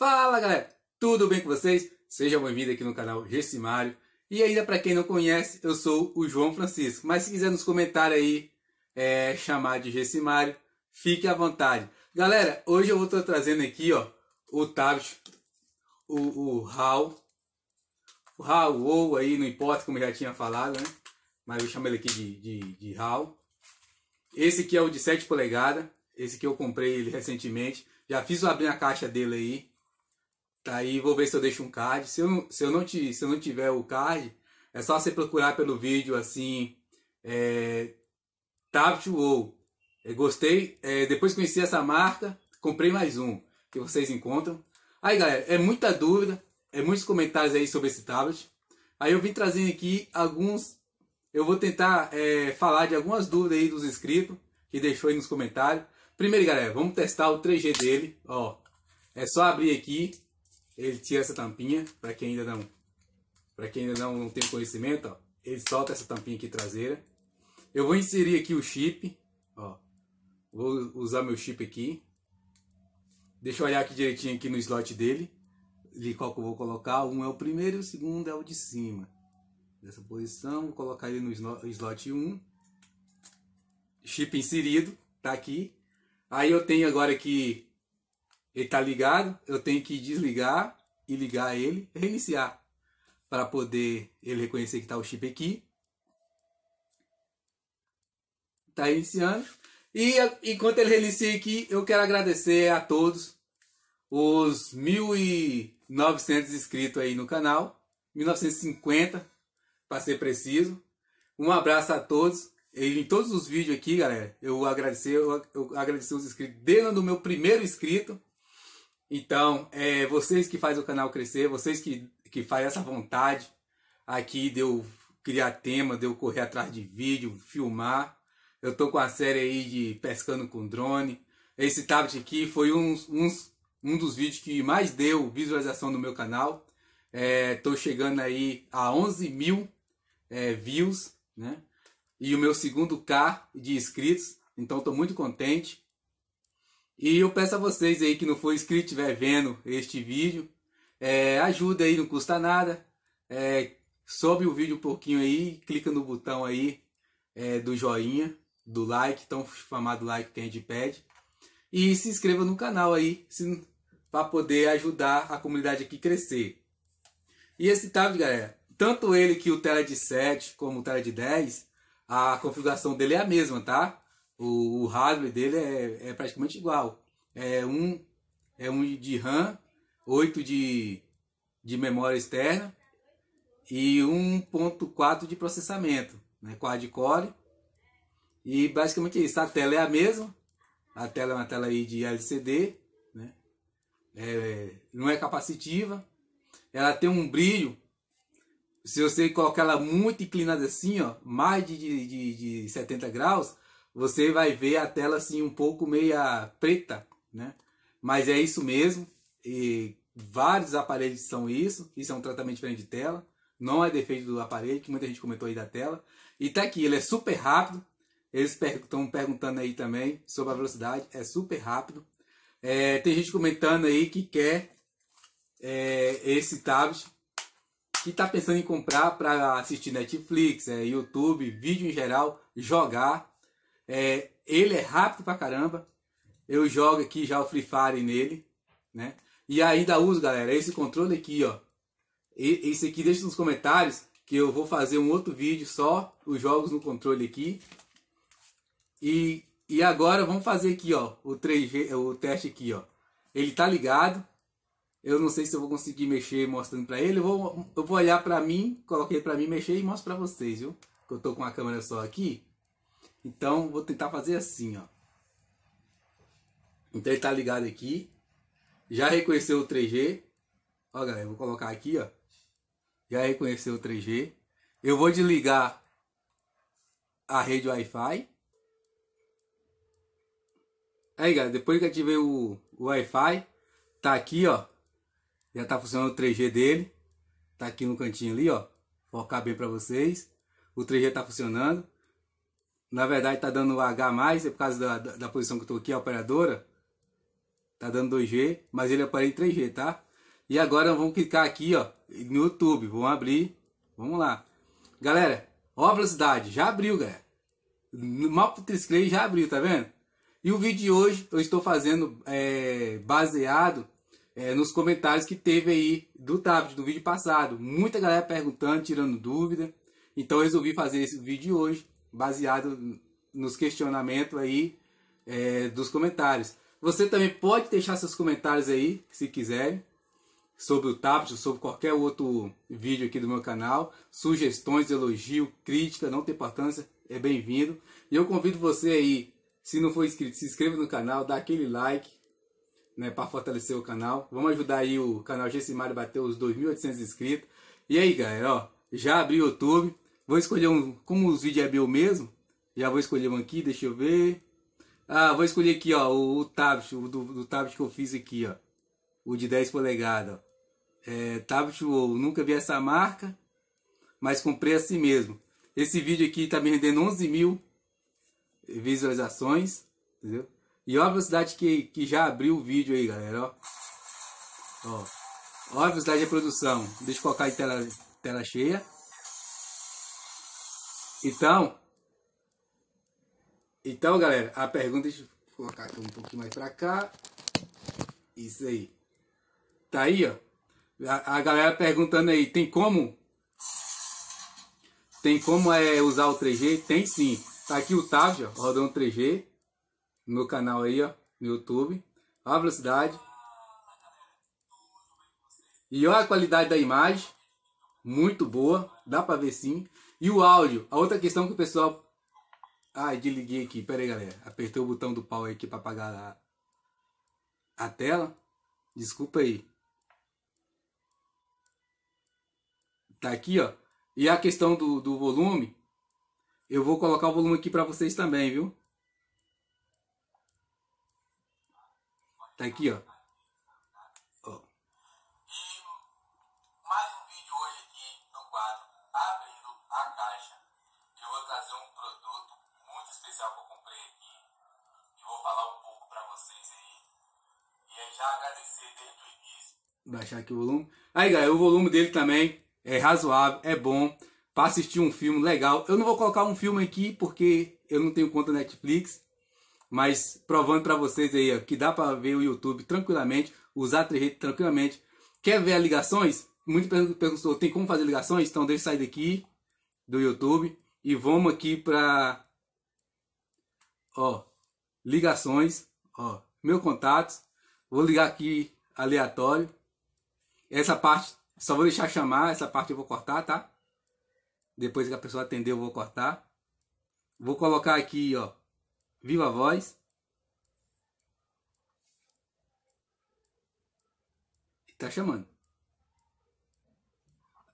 Fala galera, tudo bem com vocês? Sejam bem-vindos aqui no canal Gessimário. E ainda para quem não conhece, eu sou o João Francisco. Mas se quiser nos comentários aí é, chamar de Gessimário, fique à vontade. Galera, hoje eu vou estar trazendo aqui ó, o tablet, o, HAL, o HAL ou aí, não importa como eu já tinha falado, né? Mas eu chamo ele aqui de, de, de HAL. Esse aqui é o de 7 polegadas, esse que eu comprei ele recentemente. Já fiz abrir a caixa dele aí tá Aí vou ver se eu deixo um card. Se eu, se eu, não, te, se eu não tiver o card, é só você procurar pelo vídeo assim. É, Tab É, gostei. É, depois conheci essa marca, comprei mais um que vocês encontram. Aí galera, é muita dúvida, é muitos comentários aí sobre esse tablet. Aí eu vim trazendo aqui alguns. Eu vou tentar é, falar de algumas dúvidas aí dos inscritos que deixou aí nos comentários. Primeiro, galera, vamos testar o 3G dele. Ó, é só abrir aqui ele tira essa tampinha, para quem ainda não para quem ainda não, não tem conhecimento, ó, ele solta essa tampinha aqui traseira. Eu vou inserir aqui o chip, ó. Vou usar meu chip aqui. Deixa eu olhar aqui direitinho aqui no slot dele. De qual que eu vou colocar? Um é o primeiro e o segundo é o de cima. Dessa posição, vou colocar ele no slot 1. Chip inserido, tá aqui. Aí eu tenho agora aqui ele está ligado, eu tenho que desligar e ligar ele, reiniciar, para poder ele reconhecer que está o chip aqui. Está reiniciando. E enquanto ele reinicia aqui, eu quero agradecer a todos os 1.900 inscritos aí no canal. 1950, para ser preciso. Um abraço a todos. E em todos os vídeos aqui, galera, eu agradecer, eu, agradecer os inscritos desde o meu primeiro inscrito então, é, vocês que fazem o canal crescer, vocês que, que fazem essa vontade aqui de eu criar tema, de eu correr atrás de vídeo, filmar. Eu tô com a série aí de Pescando com Drone. Esse tablet aqui foi um, um dos vídeos que mais deu visualização no meu canal. É, tô chegando aí a 11 mil é, views, né? E o meu segundo K de inscritos. Então, tô muito contente. E eu peço a vocês aí que não for inscrito estiver vendo este vídeo, é, ajuda aí, não custa nada. É, sobe o vídeo um pouquinho aí, clica no botão aí é, do joinha, do like, tão chamado like que a gente pede. E se inscreva no canal aí, para poder ajudar a comunidade aqui crescer. E esse tablet, galera, tanto ele que o Tela de 7 como o Tela de 10, a configuração dele é a mesma, tá? O, o hardware dele é, é praticamente igual. É um, é um de RAM, 8 de, de memória externa e 1.4 de processamento, né? quad-core. E basicamente é isso. A tela é a mesma. A tela é uma tela aí de LCD, né? É, não é capacitiva. Ela tem um brilho. Se você colocar ela muito inclinada assim, ó, mais de, de, de 70 graus, você vai ver a tela assim um pouco meia preta, né? Mas é isso mesmo. E vários aparelhos são isso. Isso é um tratamento diferente de tela. Não é defeito do aparelho, que muita gente comentou aí da tela. E tá aqui, ele é super rápido. Eles estão perguntando aí também sobre a velocidade. É super rápido. É, tem gente comentando aí que quer é, esse tablet. Que tá pensando em comprar para assistir Netflix, é, YouTube, vídeo em geral, jogar. É, ele é rápido pra caramba. Eu jogo aqui já o Free Fire nele, né? E ainda uso, galera, esse controle aqui, ó. E, esse aqui deixa nos comentários que eu vou fazer um outro vídeo só os jogos no controle aqui. E, e agora vamos fazer aqui, ó, o 3G, o teste aqui, ó. Ele tá ligado. Eu não sei se eu vou conseguir mexer mostrando para ele. Eu vou, eu vou olhar para mim, coloquei para mim mexer e mostro para vocês, viu? Que eu tô com a câmera só aqui. Então, vou tentar fazer assim, ó. Então, ele tá ligado aqui. Já reconheceu o 3G. Ó, galera, vou colocar aqui, ó. Já reconheceu o 3G. Eu vou desligar a rede Wi-Fi. Aí, galera, depois que ativei o, o Wi-Fi, tá aqui, ó. Já tá funcionando o 3G dele. Tá aqui no cantinho ali, ó. Focar bem pra vocês. O 3G tá funcionando na verdade está dando H+, mais, é por causa da, da, da posição que eu estou aqui, a operadora. Está dando 2G, mas ele é aparece 3G, tá? E agora vamos clicar aqui, ó, no YouTube. Vamos abrir. Vamos lá. Galera, ó a velocidade. Já abriu, galera. Mal triscrei já abriu, tá vendo? E o vídeo de hoje eu estou fazendo é, baseado é, nos comentários que teve aí do tablet, do vídeo passado. Muita galera perguntando, tirando dúvida. Então eu resolvi fazer esse vídeo de hoje baseado nos questionamentos aí é, dos comentários. Você também pode deixar seus comentários aí, se quiserem, sobre o tablet, sobre qualquer outro vídeo aqui do meu canal. Sugestões, elogio, crítica, não tem importância, é bem-vindo. E eu convido você aí, se não for inscrito, se inscreva no canal, dá aquele like, né, para fortalecer o canal. Vamos ajudar aí o canal Gessimário a bater os 2.800 inscritos. E aí, galera, ó, já abri o YouTube, Vou escolher um. Como os vídeos é meu mesmo, já vou escolher um aqui, deixa eu ver. Ah, vou escolher aqui, ó, o, o tablet, o do, do tablet que eu fiz aqui, ó. O de 10 polegadas, ó. É, tablet ou nunca vi essa marca, mas comprei assim mesmo. Esse vídeo aqui tá me rendendo 11 mil visualizações, entendeu? E olha a velocidade que, que já abriu o vídeo aí, galera, ó. ó. Olha a velocidade de produção. Deixa eu colocar em tela, tela cheia. Então, então, galera, a pergunta, deixa eu colocar aqui um pouquinho mais para cá. Isso aí. Tá aí, ó. A, a, galera perguntando aí, tem como? Tem como é, usar o 3G? Tem sim. Tá aqui o Tavio, ó, rodando 3G. No canal aí, ó, no YouTube. Olha a velocidade. E olha a qualidade da imagem. Muito boa. Dá para ver sim. E o áudio, a outra questão que o pessoal. Ai, desliguei aqui, pera aí galera. Apertei o botão do pau aqui para apagar a... a tela. Desculpa aí. Tá aqui, ó. E a questão do, do volume, eu vou colocar o volume aqui para vocês também, viu? Tá aqui, ó. baixar aqui o volume. Aí, galera, o volume dele também é razoável, é bom para assistir um filme legal. Eu não vou colocar um filme aqui porque eu não tenho conta Netflix, mas provando para vocês aí ó, que dá para ver o YouTube tranquilamente, usar a tranquilamente. Quer ver as ligações? Muito perguntou, tem como fazer ligações? Então deixa eu sair daqui do YouTube e vamos aqui para ó, ligações, ó, meu contato. Vou ligar aqui aleatório. Essa parte, só vou deixar chamar, essa parte eu vou cortar, tá? Depois que a pessoa atender, eu vou cortar. Vou colocar aqui, ó, viva voz. Tá chamando.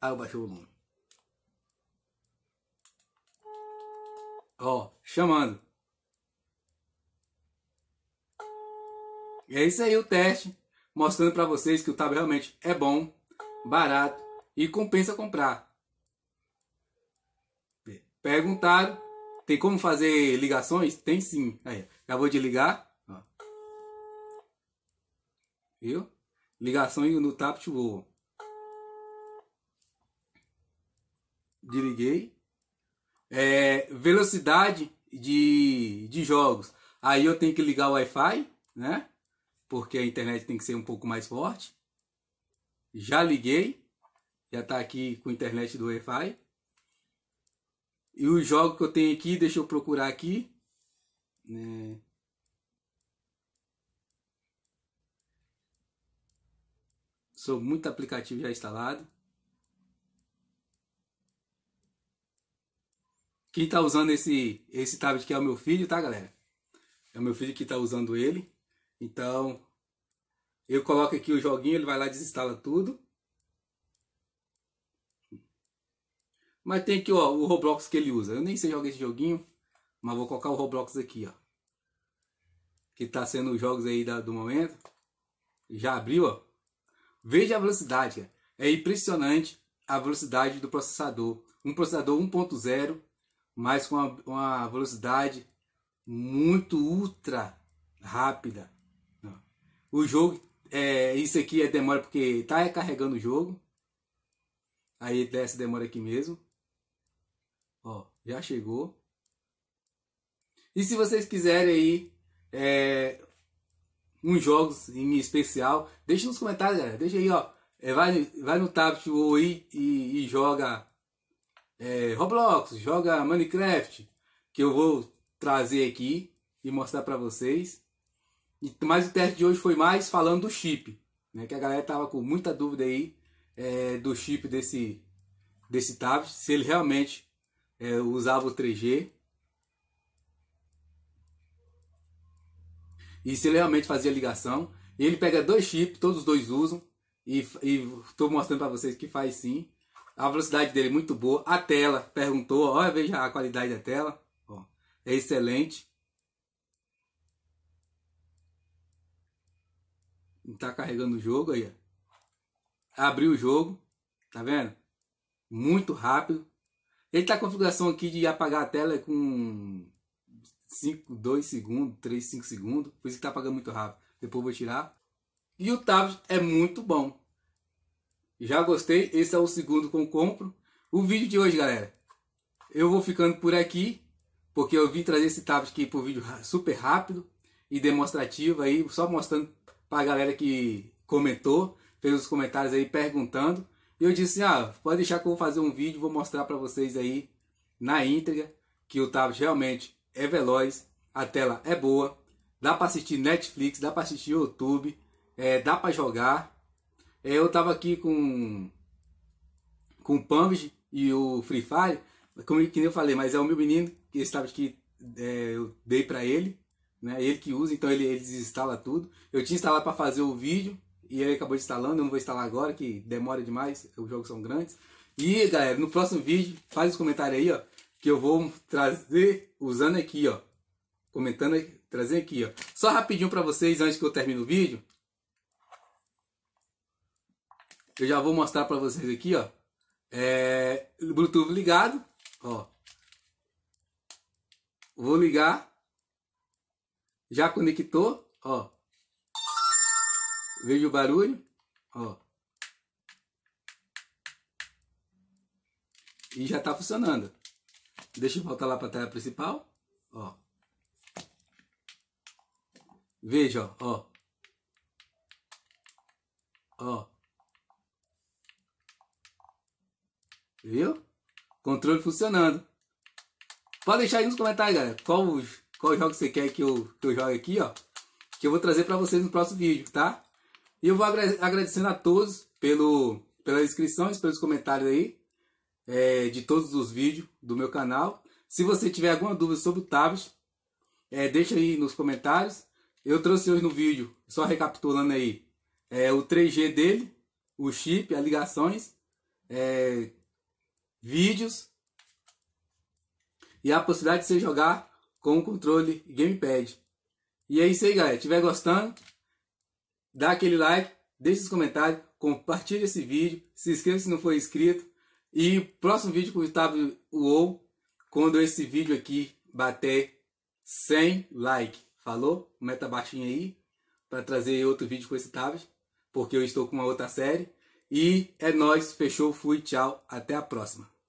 Ah, eu baixei o volume. Ó, chamando. é isso aí o teste mostrando para vocês que o tablet realmente é bom, barato e compensa comprar. Perguntaram, tem como fazer ligações? Tem sim. Aí, acabou de ligar. Ó. Viu? Ligação no tablet Wall. Desliguei. É, velocidade de, de jogos. Aí eu tenho que ligar o Wi-Fi, né? porque a internet tem que ser um pouco mais forte. Já liguei, já está aqui com a internet do Wi-Fi. E o jogo que eu tenho aqui, deixa eu procurar aqui. Né? Sou muito aplicativo já instalado. Quem está usando esse, esse tablet que é o meu filho, tá, galera? É o meu filho que está usando ele. Então, eu coloco aqui o joguinho, ele vai lá e desinstala tudo. Mas tem aqui ó, o Roblox que ele usa. Eu nem sei jogar esse joguinho, mas vou colocar o Roblox aqui, ó. Que tá sendo os jogos aí da, do momento. Já abriu, ó. Veja a velocidade, cara. É impressionante a velocidade do processador. Um processador 1.0, mas com uma, uma velocidade muito ultra rápida. O jogo, é, isso aqui é demora porque tá carregando o jogo. Aí dessa demora aqui mesmo. Ó, já chegou. E se vocês quiserem aí é, uns jogos em especial, deixa nos comentários, galera. Deixa aí, ó. É, vai, vai no tablet ou aí e, e joga é, Roblox, joga Minecraft, que eu vou trazer aqui e mostrar para vocês. Mas o teste de hoje foi mais falando do chip, né? Que a galera tava com muita dúvida aí é, do chip desse, desse tablet, se ele realmente é, usava o 3G. E se ele realmente fazia ligação. E ele pega dois chips, todos os dois usam. E estou mostrando para vocês que faz sim. A velocidade dele é muito boa. A tela, perguntou, olha, veja a qualidade da tela. Ó, é excelente. Não tá carregando o jogo aí, Abriu o jogo, tá vendo? Muito rápido. Ele tá com a configuração aqui de apagar a tela com 5, 2 segundos, 3, 5 segundos. Por isso que tá apagando muito rápido. Depois vou tirar. E o tablet é muito bom. Já gostei. Esse é o segundo que eu compro. O vídeo de hoje, galera. Eu vou ficando por aqui. Porque eu vim trazer esse tablet aqui pro vídeo super rápido e demonstrativo aí, só mostrando para a galera que comentou, fez os comentários aí perguntando. E eu disse: assim, "Ah, pode deixar que eu vou fazer um vídeo, vou mostrar para vocês aí na íntegra que o Tavos realmente é veloz, a tela é boa, dá para assistir Netflix, dá para assistir YouTube, é, dá para jogar. É, eu tava aqui com com o PUBG e o Free Fire, como que eu falei, mas é o meu menino que estava aqui é, eu dei para ele né? Ele que usa, então ele, ele desinstala tudo. Eu tinha instalado para fazer o vídeo e ele acabou instalando, eu não vou instalar agora que demora demais, os jogos são grandes. E galera, no próximo vídeo, faz os comentários aí, ó, que eu vou trazer usando aqui, ó, comentando, trazer aqui, ó. Só rapidinho para vocês antes que eu termine o vídeo. Eu já vou mostrar para vocês aqui, ó. É, Bluetooth ligado, ó. Vou ligar já conectou? Ó. Veja o barulho? Ó. E já está funcionando. Deixa eu voltar lá para a tela principal. Ó. Veja, ó. Ó. Viu? Controle funcionando. Pode deixar aí nos comentários, galera, qual o qual jogo você quer que eu, que eu jogue aqui, ó. Que eu vou trazer para vocês no próximo vídeo, tá? E eu vou agradecendo a todos pelo, pelas inscrições, pelos comentários aí. É, de todos os vídeos do meu canal. Se você tiver alguma dúvida sobre o Tablet, é, deixa aí nos comentários. Eu trouxe hoje no vídeo, só recapitulando aí, é, o 3G dele, o chip, as ligações, é, vídeos e a possibilidade de você jogar com o controle gamepad. E é isso aí, galera. Se estiver gostando, dá aquele like, deixa os comentários, compartilha esse vídeo, se inscreva se não for inscrito. E próximo vídeo com o Gustavo UOL, quando esse vídeo aqui bater 100 like. Falou? Meta baixinha aí, para trazer outro vídeo com esse tablet, porque eu estou com uma outra série. E é nóis, fechou, fui, tchau, até a próxima.